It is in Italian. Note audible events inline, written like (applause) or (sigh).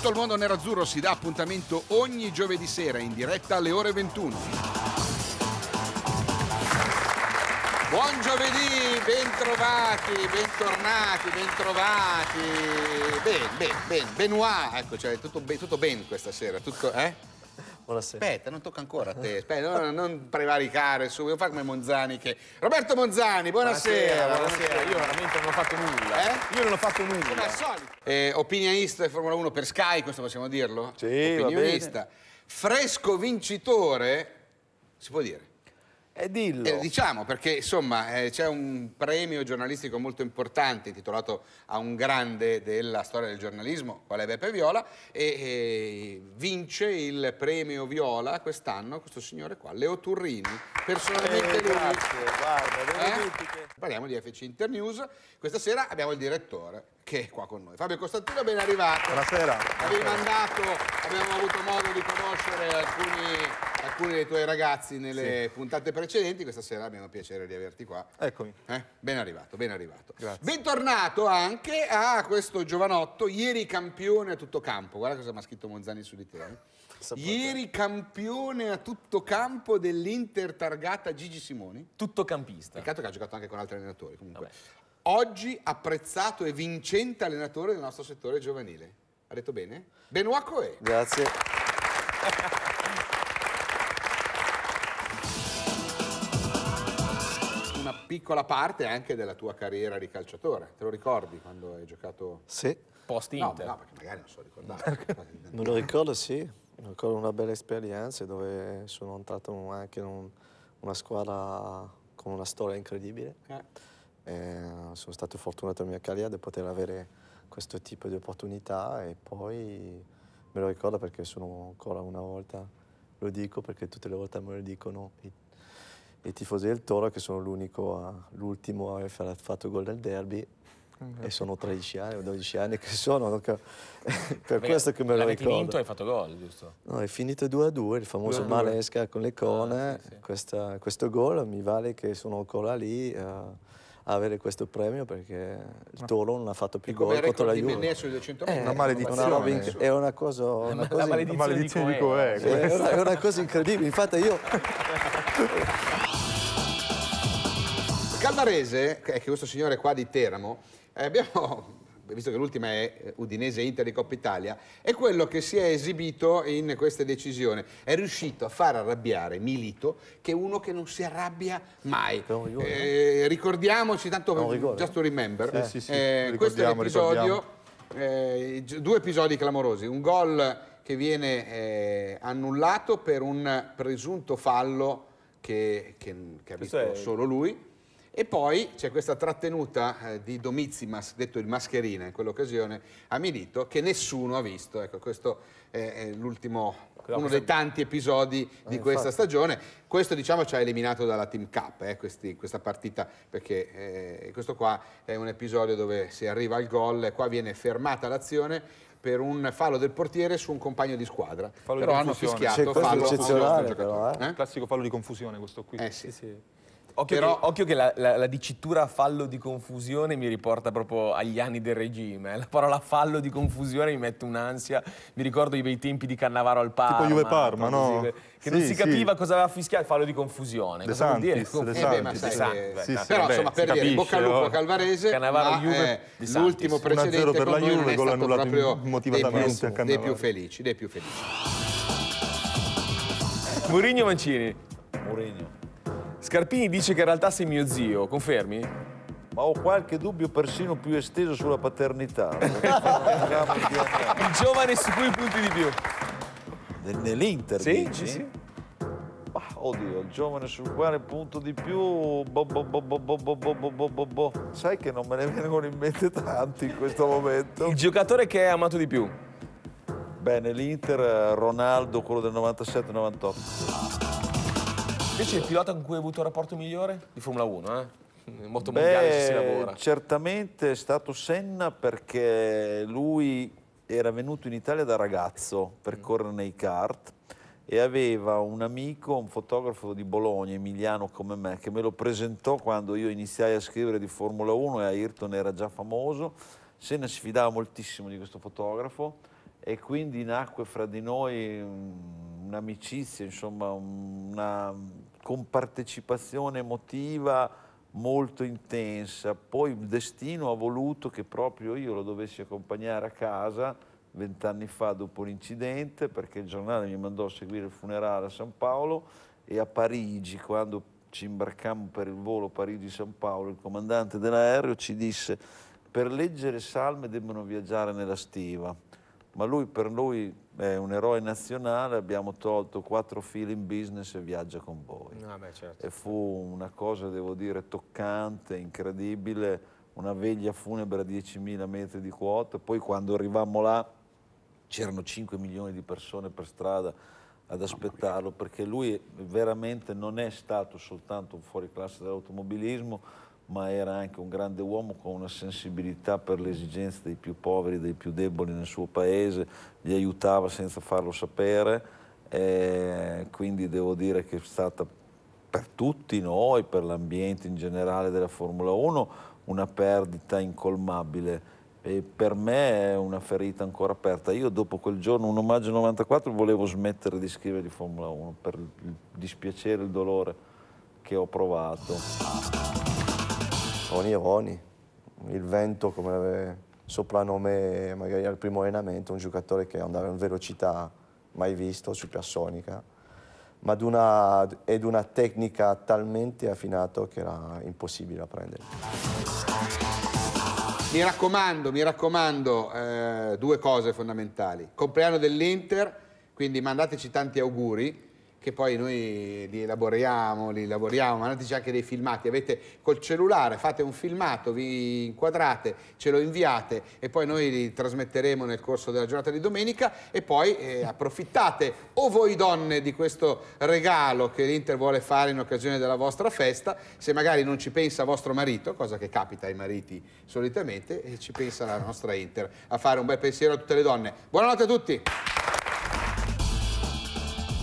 Tutto il mondo nerazzurro si dà appuntamento ogni giovedì sera in diretta alle ore 21. Buon giovedì, bentrovati, bentornati, bentrovati. Ben, ben, ben, Benoit, ecco, cioè tutto, ben, tutto ben questa sera, tutto, eh? Buonasera. Aspetta, non tocca ancora a te. Aspetta, non, non prevaricare subito. Fa come Monzani che... Roberto Monzani, buonasera. Buonasera, buonasera. Io veramente non ho fatto nulla. Eh? Io non ho fatto nulla. Come al solito. Eh, opinionista di Formula 1 per Sky, questo possiamo dirlo? Sì, Opinionista. Fresco vincitore, si può dire? Eh, dillo. Eh, diciamo perché insomma eh, c'è un premio giornalistico molto importante intitolato a un grande della storia del giornalismo, qual è Beppe Viola, e, e eh, vince il premio Viola quest'anno questo signore qua, Leo Turrini, personalmente eh, lui. Grazie, guarda, eh? Parliamo di FC Internews, questa sera abbiamo il direttore che è qua con noi. Fabio Costantino, ben arrivato. Buonasera. Avevi mandato, abbiamo avuto modo di conoscere alcuni, alcuni dei tuoi ragazzi nelle sì. puntate precedenti precedenti, questa sera abbiamo piacere di averti qua. Eccomi. Eh? Ben arrivato, ben arrivato. Grazie. Bentornato anche a questo giovanotto, ieri campione a tutto campo, guarda cosa mi ha scritto Monzani su di te. Eh? Ieri campione a tutto campo dell'Inter targata Gigi Simoni. Tutto campista. Peccato che ha giocato anche con altri allenatori comunque. Vabbè. Oggi apprezzato e vincente allenatore del nostro settore giovanile. Ha detto bene? Benoit Coe. Grazie. (laughs) piccola parte anche della tua carriera di calciatore. Te lo ricordi quando hai giocato? Sì. Post-Inter? No, no, perché magari non so ricordare. Me (laughs) lo ricordo, sì. Ricordo una bella esperienza dove sono entrato anche in un, una squadra con una storia incredibile. Eh. sono stato fortunato nella mia carriera di poter avere questo tipo di opportunità e poi me lo ricordo perché sono ancora una volta, lo dico perché tutte le volte me lo dicono i tifosi del Toro che sono eh, l'ultimo a aver fatto gol nel derby okay. e sono 13 anni o 12 anni che sono (laughs) per Perché questo che me lo ricordo vinto e hai fatto gol giusto? no è finito 2 a 2 il famoso 2 -2. Malesca con le cone ah, sì, sì. Questa, questo gol mi vale che sono ancora lì uh, avere questo premio perché il Toro non ha fatto più gol contro la Juve. È eh, una maledizione. Una è una cosa, una cosa, maledizione, maledizione di Coe. È, è una cosa incredibile. Infatti io... (laughs) Caldarese, che è questo signore qua di Teramo, eh, abbiamo (laughs) visto che l'ultima è eh, Udinese Inter di Coppa Italia, è quello che si è esibito in questa decisione. È riuscito a far arrabbiare Milito, che è uno che non si arrabbia mai. Eh, eh, ricordiamoci, tanto just to remember, sì, sì, sì. Eh, questo è l'episodio, eh, due episodi clamorosi, un gol che viene annullato per un presunto fallo che, che, che ha visto solo lui, e poi c'è questa trattenuta eh, di Domizimas, detto il mascherina in quell'occasione, a Milito, che nessuno ha visto. Ecco, questo è, l'ultimo, uno dei tanti episodi di eh, questa stagione. Questo diciamo ci ha eliminato dalla Team Cup, eh, questi, questa partita, perché eh, questo qua è un episodio dove si arriva al gol, qua viene fermata l'azione per un fallo del portiere su un compagno di squadra. Fallo però di hanno fischiato fallo eccezionale, però, eh. eh? Classico fallo di confusione questo qui. Eh sì. Sì, sì. Occhio Però che... occhio che la, la, la, dicitura fallo di confusione mi riporta proprio agli anni del regime. Eh. La parola fallo di confusione mi mette un'ansia. Mi ricordo i bei tempi di Cannavaro al Parma. Tipo Juve Parma, no? Che sì, non si capiva sì. cosa aveva fischiato, fallo di confusione. De cosa Santis, vuol dire? Conf... De Santis, eh, beh, sì, beh, Però beh, insomma, per capisce, dire, bocca al lupo oh. a Calvarese, Cannavaro, ma, Juve, eh, l'ultimo precedente per la Juve, con annullato motivatamente a Cannavaro. Dei più felici, dei più felici. Murigno Mancini. Murigno. Scarpini dice che in realtà sei mio zio, confermi? Ma ho qualche dubbio persino più esteso sulla paternità. Il giovane su cui punti di più. Nell'Inter, sì, dici? Sì, sì. oddio, il giovane sul quale punto di più. Bo, bo, bo, bo, bo, bo, bo, bo, bo, bo. Sai che non me ne vengono in mente tanti in questo momento. Il giocatore che hai amato di più? Bene, l'Inter, Ronaldo, quello del 97-98. Invece il pilota con cui hai avuto il rapporto migliore? Di Formula 1, eh? In moto Beh, mondiale si lavora. Certamente è stato Senna perché lui era venuto in Italia da ragazzo per mm. correre nei kart e aveva un amico, un fotografo di Bologna, Emiliano come me, che me lo presentò quando io iniziai a scrivere di Formula 1 e Ayrton era già famoso. Senna si fidava moltissimo di questo fotografo e quindi nacque fra di noi mm, un'amicizia, insomma una compartecipazione emotiva molto intensa, poi il destino ha voluto che proprio io lo dovessi accompagnare a casa vent'anni fa dopo l'incidente perché il giornale mi mandò a seguire il funerale a San Paolo e a Parigi quando ci imbarcammo per il volo Parigi-San Paolo il comandante dell'aereo ci disse per leggere salme debbono viaggiare nella stiva ma lui per lui è un eroe nazionale, abbiamo tolto quattro fili in business e viaggia con voi. Ah, beh, certo. E fu una cosa, devo dire, toccante, incredibile, una veglia funebre a 10.000 metri di quota, poi quando arrivammo là c'erano 5 milioni di persone per strada ad aspettarlo, perché lui veramente non è stato soltanto un fuoriclasse dell'automobilismo, ma era anche un grande uomo con una sensibilità per le esigenze dei più poveri, dei più deboli nel suo paese, li aiutava senza farlo sapere, quindi devo dire che è stata per tutti noi, per l'ambiente in generale della Formula 1, una perdita incolmabile e per me è una ferita ancora aperta. Io dopo quel giorno, 1 maggio 94, volevo smettere di scrivere di Formula 1 per il dispiacere e il dolore che ho provato. Roni Roni, il vento come soprannome magari al primo allenamento, un giocatore che andava in velocità mai visto, supersonica, ma ad una, una tecnica talmente affinata che era impossibile da prendere. Mi raccomando, mi raccomando, eh, due cose fondamentali. Compleanno dell'Inter, quindi mandateci tanti auguri che poi noi li elaboriamo, li elaboriamo, ma dateci anche dei filmati, avete col cellulare, fate un filmato, vi inquadrate, ce lo inviate e poi noi li trasmetteremo nel corso della giornata di domenica e poi eh, approfittate o voi donne di questo regalo che l'Inter vuole fare in occasione della vostra festa, se magari non ci pensa vostro marito, cosa che capita ai mariti solitamente, e ci pensa la nostra Inter a fare un bel pensiero a tutte le donne. Buonanotte a tutti!